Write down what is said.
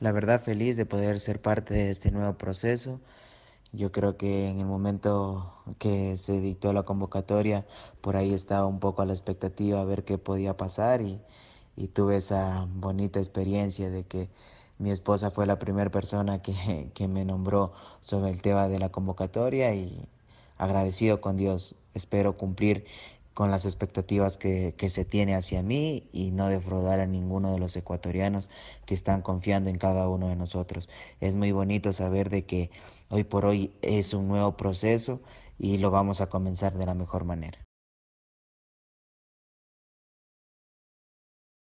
la verdad feliz de poder ser parte de este nuevo proceso. Yo creo que en el momento que se dictó la convocatoria, por ahí estaba un poco a la expectativa a ver qué podía pasar y, y tuve esa bonita experiencia de que mi esposa fue la primera persona que, que, me nombró sobre el tema de la convocatoria y agradecido con Dios. Espero cumplir con las expectativas que, se tiene hacia mí y no defraudar a ninguno de los ecuatorianos que están confiando en cada uno de nosotros. Es muy bonito saber de que hoy por hoy es un nuevo proceso y lo vamos a comenzar de la mejor manera.